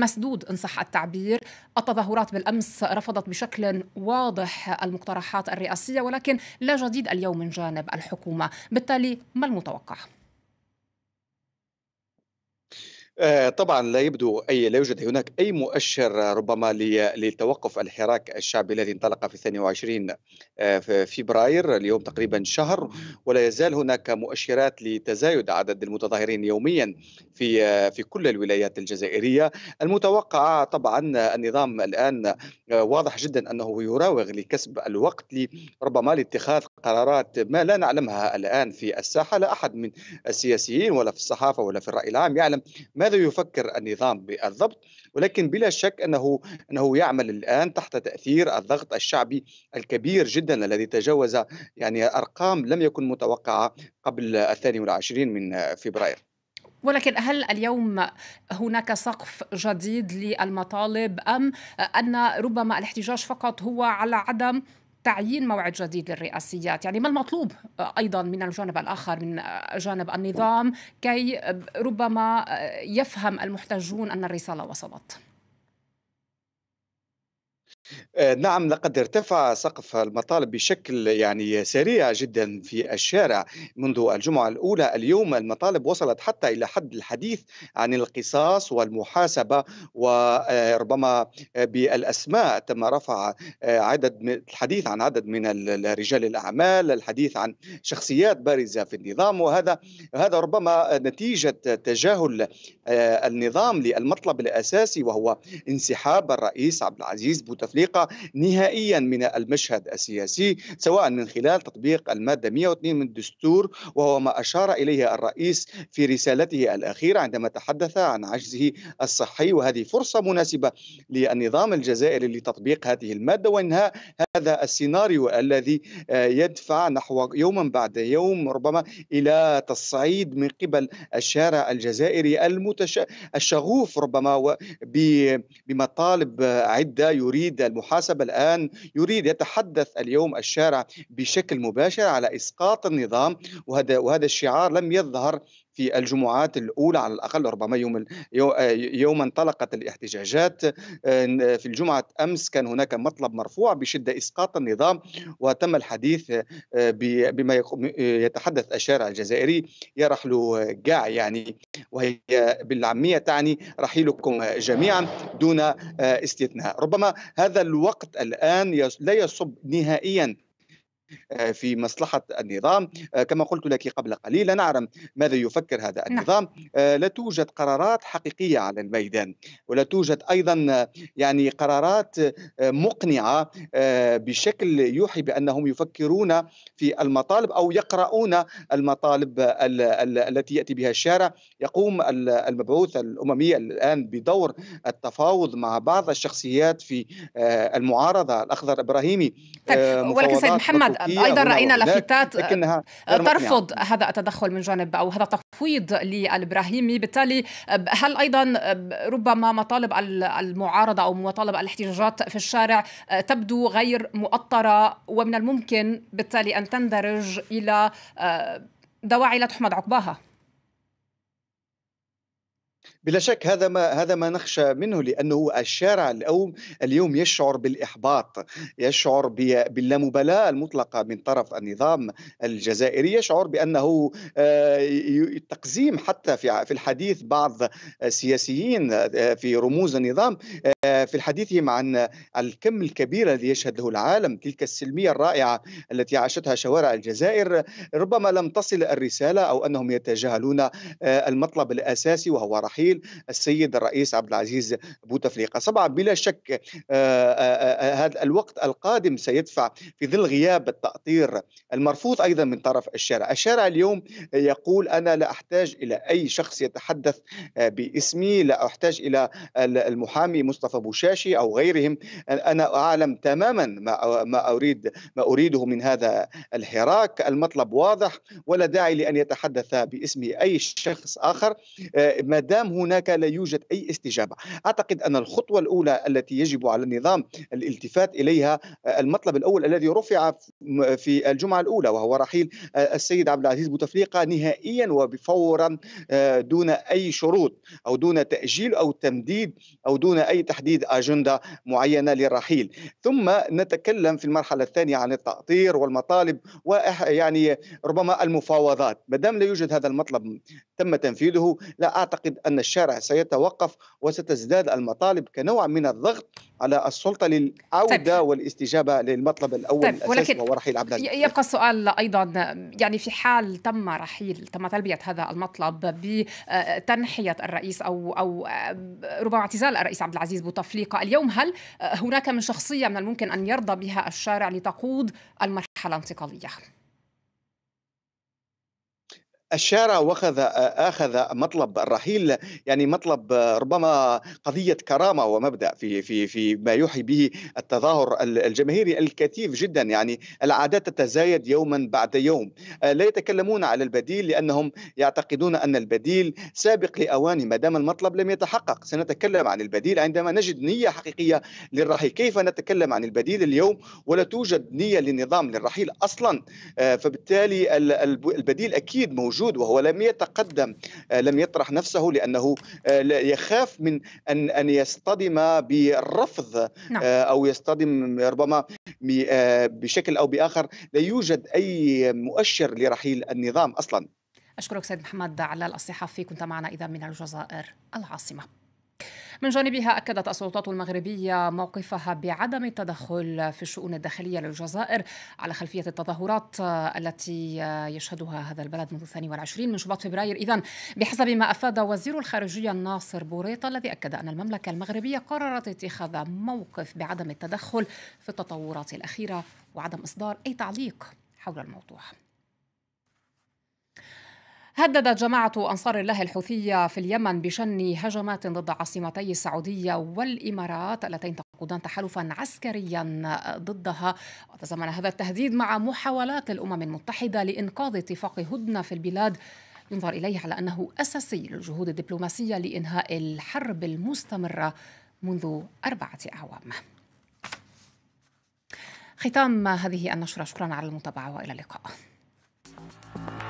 مسدود إن صح التعبير التظاهرات بالأمس رفضت بشكل واضح المقترحات الرئاسية ولكن لا جديد اليوم من جانب الحكومة بالتالي ما المتوقع؟ آه، طبعا لا يبدو اي لا يوجد هناك اي مؤشر ربما لتوقف الحراك الشعبي الذي انطلق في 22 آه، فبراير اليوم تقريبا شهر ولا يزال هناك مؤشرات لتزايد عدد المتظاهرين يوميا في آه، في كل الولايات الجزائريه المتوقعه طبعا النظام الان واضح جدا انه يراوغ لكسب الوقت ربما لاتخاذ قرارات ما لا نعلمها الان في الساحه لا احد من السياسيين ولا في الصحافه ولا في الراي العام يعلم ما ماذا يفكر النظام بالضبط ولكن بلا شك انه انه يعمل الان تحت تاثير الضغط الشعبي الكبير جدا الذي تجاوز يعني ارقام لم يكن متوقعه قبل الثاني والعشرين من فبراير ولكن هل اليوم هناك سقف جديد للمطالب ام ان ربما الاحتجاج فقط هو على عدم تعيين موعد جديد للرئاسيات يعني ما المطلوب أيضا من الجانب الآخر من جانب النظام كي ربما يفهم المحتجون أن الرسالة وصلت آه، نعم لقد ارتفع سقف المطالب بشكل يعني سريع جدا في الشارع منذ الجمعة الأولى اليوم المطالب وصلت حتى إلى حد الحديث عن القصاص والمحاسبة وربما آه، بالأسماء تم رفع آه، عدد الحديث عن عدد من رجال الأعمال الحديث عن شخصيات بارزة في النظام وهذا هذا ربما نتيجة تجاهل النظام للمطلب الأساسي وهو انسحاب الرئيس عبد العزيز بوتفليقه افريقيا نهائيا من المشهد السياسي سواء من خلال تطبيق الماده 102 من الدستور وهو ما اشار اليه الرئيس في رسالته الاخيره عندما تحدث عن عجزه الصحي وهذه فرصه مناسبه للنظام الجزائري لتطبيق هذه الماده وانهاء هذا السيناريو الذي آه، يدفع نحو يوما بعد يوم ربما الى تصعيد من قبل الشارع الجزائري المتش... الشغوف ربما بمطالب عده يريد المحاسبة الآن يريد يتحدث اليوم الشارع بشكل مباشر على إسقاط النظام وهذا وهذا الشعار لم يظهر في الجمعات الأولى على الأقل ربما يوم آه، يوم انطلقت الاحتجاجات آه، في الجمعة أمس كان هناك مطلب مرفوع بشدة إسقاط النظام وتم الحديث آه، بما يتحدث الشارع الجزائري يرحل قاع يعني وهي بالعامية تعني رحيلكم جميعا دون استثناء ربما هذا الوقت الآن لا يصب نهائيا آه، في مصلحة النظام آه، كما قلت لك قبل قليل لا نعلم ماذا يفكر هذا نعم. النظام آه، لا توجد قرارات حقيقية على الميدان ولا توجد أيضا يعني قرارات مقنعة بشكل يوحي بأنهم يفكرون في المطالب أو يقرؤون المطالب التي يأتي بها الشارع يقوم المبعوث الأممي الآن بدور التفاوض مع بعض الشخصيات في المعارضة الأخضر إبراهيمي طيب، ولكن سيد محمد ايضا راينا لافتات آه، ترفض هذا التدخل من جانب او هذا التفويض للابراهيمي بالتالي هل ايضا ربما مطالب المعارضه او مطالب الاحتجاجات في الشارع آه، تبدو غير مؤطره ومن الممكن بالتالي ان تندرج الى آه، دواعي لا تحمد عقباها بلا شك هذا ما هذا ما نخشى منه لانه الشارع اليوم اليوم يشعر بالاحباط يشعر باللامبالاه المطلقه من طرف النظام الجزائري يشعر بانه آه، تقزيم حتى في الحديث بعض السياسيين آه، في رموز النظام آه، في الحديثهم عن الكم الكبير الذي يشهده العالم تلك السلمية الرائعة التي عاشتها شوارع الجزائر ربما لم تصل الرسالة أو أنهم يتجاهلون آه، المطلب الأساسي وهو رحيل السيد الرئيس عبد العزيز بوتفليقة طبعا بلا شك آه، آه، هذا الوقت القادم سيدفع في ظل غياب التأطير المرفوض أيضا من طرف الشارع الشارع اليوم يقول أنا لا أحتاج إلى أي شخص يتحدث باسمي لا أحتاج إلى المحامي مصطفى بوشير الرشاشي او غيرهم انا اعلم تماما ما ما اريد ما اريده من هذا الحراك المطلب واضح ولا داعي لان يتحدث باسم اي شخص اخر ما دام هناك لا يوجد اي استجابه اعتقد ان الخطوه الاولى التي يجب على النظام الالتفات اليها المطلب الاول الذي رفع في الجمعه الاولى وهو رحيل السيد عبد العزيز بوتفليقه نهائيا وبفورا دون اي شروط او دون تاجيل او تمديد او دون اي تحديد تحديد أجندة معينة للرحيل ثم نتكلم في المرحلة الثانية عن التأطير والمطالب ويعني ربما المفاوضات ما دام لا يوجد هذا المطلب تم تنفيذه لا أعتقد أن الشارع سيتوقف وستزداد المطالب كنوع من الضغط على السلطه للعوده طيب. والاستجابه للمطلب الاول طيب. الاساسي وهو رحيل عبد العزيز يبقى السؤال ايضا يعني في حال تم رحيل تم تلبيه هذا المطلب بتنحيه آه، الرئيس او او آه، ربما اعتزال الرئيس عبد العزيز بوتفليقه أفريقيا اليوم هل آه، هناك من شخصية من الممكن أن يرضى بها الشارع لتقود المرحلة الانتقالية؟ الشارع واخذ اخذ مطلب الرحيل يعني مطلب ربما قضيه كرامه ومبدا في في في ما يوحي به التظاهر الجماهيري الكثيف جدا يعني العادات تتزايد يوما بعد يوم آه، لا يتكلمون على البديل لانهم يعتقدون ان البديل سابق لاوانه ما دام المطلب لم يتحقق سنتكلم عن البديل عندما نجد نيه حقيقيه للرحيل كيف نتكلم عن البديل اليوم ولا توجد نيه لنظام للرحيل اصلا آه، فبالتالي البديل اكيد موجود موجود وهو لم يتقدم آه، لم يطرح نفسه لأنه آه، يخاف من أن أن يصطدم بالرفض نعم. آه، أو يصطدم ربما بشكل أو بآخر لا يوجد أي مؤشر لرحيل النظام أصلا أشكرك سيد محمد على الصحافي كنت معنا إذا من الجزائر العاصمة من جانبها أكدت السلطات المغربية موقفها بعدم التدخل في الشؤون الداخلية للجزائر على خلفية التظاهرات التي يشهدها هذا البلد منذ 22 من شباط فبراير إذا بحسب ما أفاد وزير الخارجية الناصر بوريطة الذي أكد أن المملكة المغربية قررت اتخاذ موقف بعدم التدخل في التطورات الأخيرة وعدم إصدار أي تعليق حول الموضوع هددت جماعة أنصار الله الحوثية في اليمن بشن هجمات ضد عاصمتي السعودية والإمارات اللتين تقودان تحالفا عسكريا ضدها وتزامن هذا التهديد مع محاولات الأمم المتحدة لإنقاذ اتفاق هدنة في البلاد ينظر إليه على أنه أساسي للجهود الدبلوماسية لإنهاء الحرب المستمرة منذ أربعة أعوام ختام هذه النشرة شكرا على المتابعة وإلى اللقاء